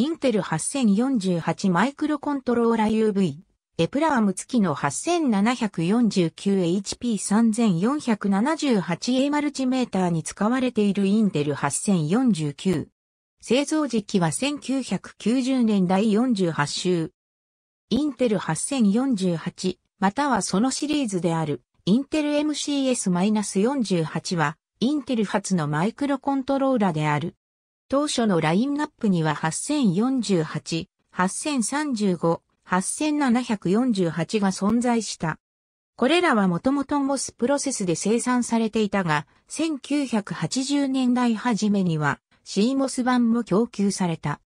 インテル8048マイクロコントローラ UV、エプラーム付きの 8749HP3478A マルチメーターに使われているインテル8049。製造時期は1990年代48週。インテル8048、またはそのシリーズである、インテル MCS-48 は、インテル初のマイクロコントローラである。当初のラインナップには8048、8035、8748が存在した。これらはもともとモスプロセスで生産されていたが、1980年代初めには CMOS 版も供給された。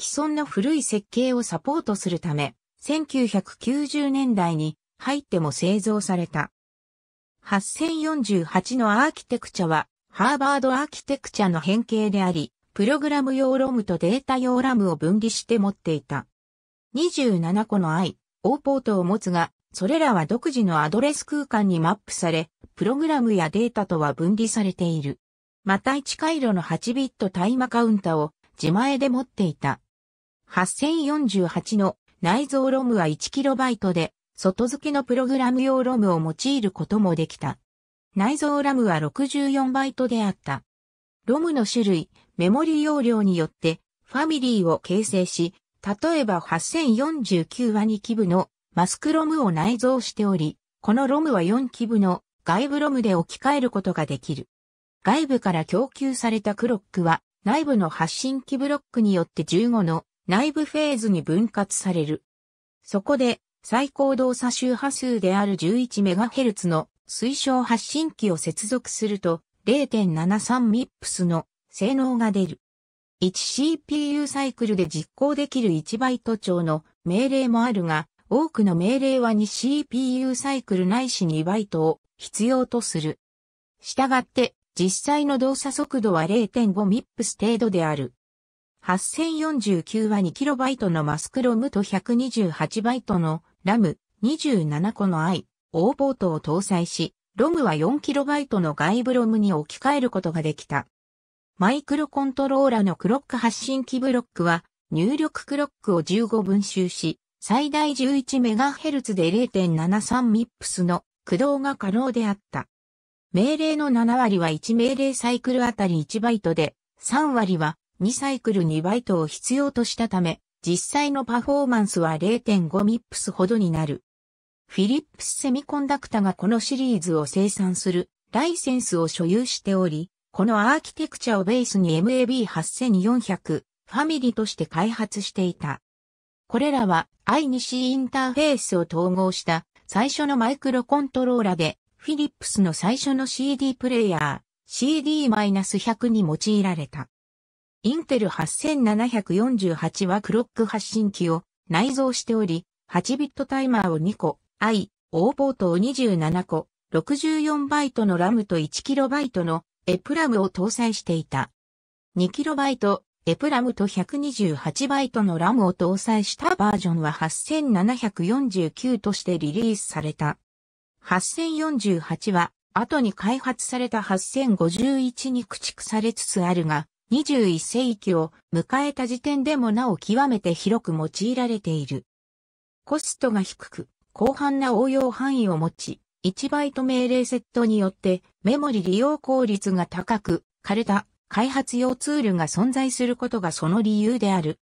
既存の古い設計をサポートするため、1990年代に入っても製造された。8048のアーキテクチャは、ハーバードアーキテクチャの変形であり、プログラム用ロムとデータ用ラムを分離して持っていた。27個の I、O ポートを持つが、それらは独自のアドレス空間にマップされ、プログラムやデータとは分離されている。また1回路の8ビットタイマカウンタを自前で持っていた。8048の内蔵ロムは 1KB で、外付けのプログラム用ロムを用いることもできた。内蔵ラムは64バイトであった。ロムの種類、メモリ容量によってファミリーを形成し、例えば8049は2基部のマスクロムを内蔵しており、このロムは4基部の外部ロムで置き換えることができる。外部から供給されたクロックは内部の発信機ブロックによって15の内部フェーズに分割される。そこで最高動作周波数である 11MHz の推奨発信機を接続すると 0.73MIPS の性能が出る。1CPU サイクルで実行できる1バイト超の命令もあるが、多くの命令は 2CPU サイクルないし2バイトを必要とする。従って、実際の動作速度は 0.5ms 程度である。8049は 2KB のマスクロムと 128B のラム27個の i、O ポートを搭載し、ロムは 4KB の外部ロムに置き換えることができた。マイクロコントローラのクロック発信機ブロックは入力クロックを15分集し、最大 11MHz で 0.73MIPS の駆動が可能であった。命令の7割は1命令サイクルあたり1バイトで、3割は2サイクル2バイトを必要としたため、実際のパフォーマンスは 0.5MIPS ほどになる。フィリップスセミコンダクタがこのシリーズを生産するライセンスを所有しており、このアーキテクチャをベースに MAB8400 ファミリーとして開発していた。これらは i2C インターフェースを統合した最初のマイクロコントローラで、フィリップスの最初の CD プレイヤー CD-100 に用いられた。インテル8748はクロック発信機を内蔵しており、8ビットタイマーを2個、i、O ポートを27個、64バイトのラムと1イトのエプラムを搭載していた。2KB エプラムと1 2 8 b のラムを搭載したバージョンは8749としてリリースされた。8048は後に開発された8051に駆逐されつつあるが、21世紀を迎えた時点でもなお極めて広く用いられている。コストが低く、広範な応用範囲を持ち、1バイト命令セットによってメモリ利用効率が高く、枯れた開発用ツールが存在することがその理由である。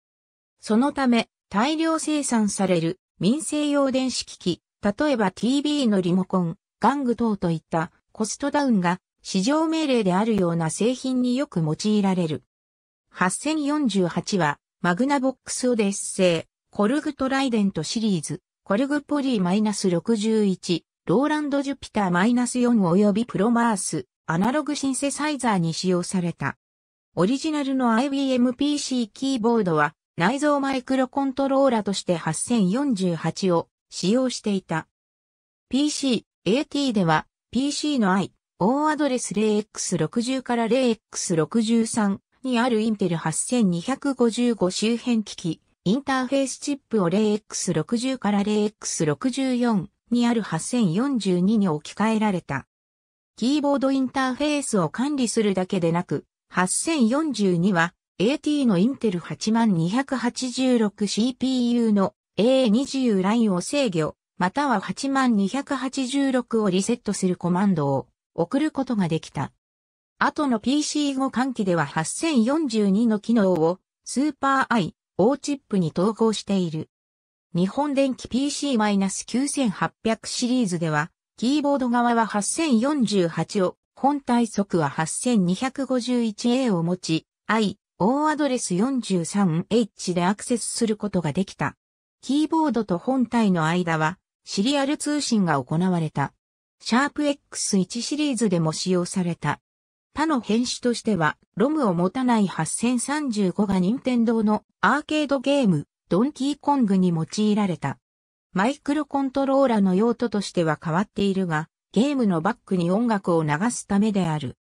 そのため、大量生産される民生用電子機器、例えば TV のリモコン、玩具等といったコストダウンが市場命令であるような製品によく用いられる。8048はマグナボックスオデッセイ、コルグトライデントシリーズ、コルグポリーマイナス61、ローランド・ジュピター -4 及びプロマース、アナログシンセサイザーに使用された。オリジナルの IBM PC キーボードは内蔵マイクロコントローラとして8048を使用していた。PC、AT では PC の I、O アドレス 0x60 から 0x63 にあるインテル8255周辺機器、インターフェースチップを 0x60 から 0x64 にある8042に置き換えられた。キーボードインターフェースを管理するだけでなく、8042は AT のインテル 8286CPU の A20 ラインを制御、または8286をリセットするコマンドを送ることができた。後の PC5 換機では8042の機能をスーパー I、O チップに統合している。日本電機 PC-9800 シリーズでは、キーボード側は8048を、本体速は 8251A を持ち、i、O アドレス 43H でアクセスすることができた。キーボードと本体の間は、シリアル通信が行われた。シャープ X1 シリーズでも使用された。他の変種としては、ロムを持たない8035が任天堂のアーケードゲーム、ドンキーコングに用いられた。マイクロコントローラの用途としては変わっているが、ゲームのバックに音楽を流すためである。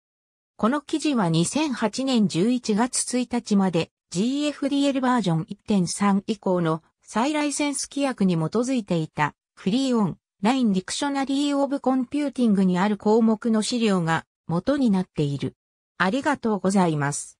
この記事は2008年11月1日まで GFDL バージョン1.3以降の再ライセンス規約に基づいていたフリーオンラインディクショナリーオブコンピューティングにある項目の資料が元になっている。ありがとうございます。